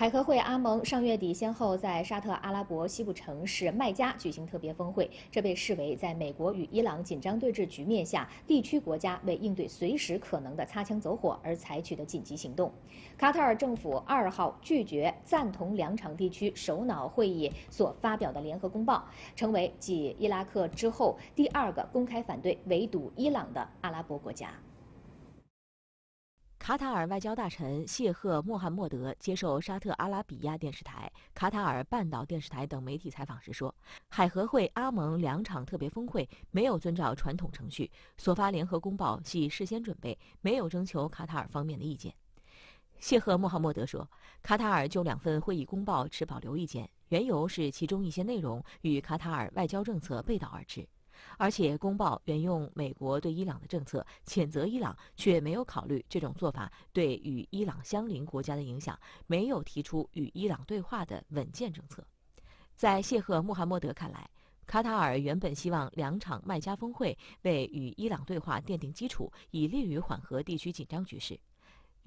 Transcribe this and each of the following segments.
海合会阿盟上月底先后在沙特阿拉伯西部城市麦加举行特别峰会，这被视为在美国与伊朗紧张对峙局面下，地区国家为应对随时可能的擦枪走火而采取的紧急行动。卡塔尔政府二号拒绝赞同两场地区首脑会议所发表的联合公报，成为继伊拉克之后第二个公开反对围堵伊朗的阿拉伯国家。卡塔尔外交大臣谢赫·穆罕默德接受沙特、阿拉比亚电视台、卡塔尔半岛电视台等媒体采访时说，海合会阿盟两场特别峰会没有遵照传统程序，所发联合公报系事先准备，没有征求卡塔尔方面的意见。谢赫·穆罕默德说，卡塔尔就两份会议公报持保留意见，缘由是其中一些内容与卡塔尔外交政策背道而驰。而且公报援用美国对伊朗的政策，谴责伊朗，却没有考虑这种做法对与伊朗相邻国家的影响，没有提出与伊朗对话的稳健政策。在谢赫穆罕默德看来，卡塔尔原本希望两场麦加峰会为与伊朗对话奠定基础，以利于缓和地区紧张局势。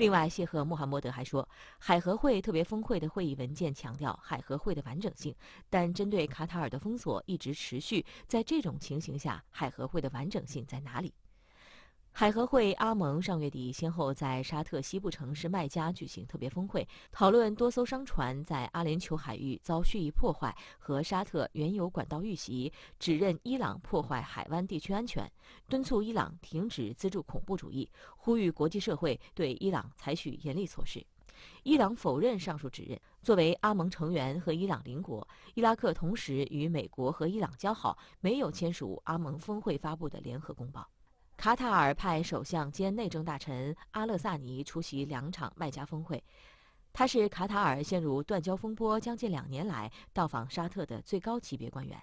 另外，谢赫穆罕默德还说，海合会特别峰会的会议文件强调海合会的完整性，但针对卡塔尔的封锁一直持续。在这种情形下，海合会的完整性在哪里？海合会阿盟上月底先后在沙特西部城市麦加举行特别峰会，讨论多艘商船在阿联酋海域遭蓄意破坏和沙特原油管道遇袭，指认伊朗破坏海湾地区安全，敦促伊朗停止资助恐怖主义，呼吁国际社会对伊朗采取严厉措施。伊朗否认上述指认。作为阿盟成员和伊朗邻国，伊拉克同时与美国和伊朗交好，没有签署阿盟峰会发布的联合公报。卡塔尔派首相兼内政大臣阿勒萨尼出席两场卖家峰会。他是卡塔尔陷入断交风波将近两年来到访沙特的最高级别官员。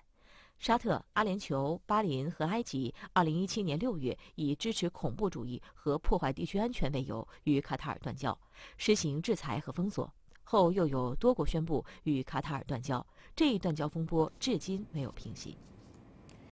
沙特、阿联酋、巴林和埃及，2017年6月以支持恐怖主义和破坏地区安全为由与卡塔尔断交，实行制裁和封锁。后又有多国宣布与卡塔尔断交，这一断交风波至今没有平息。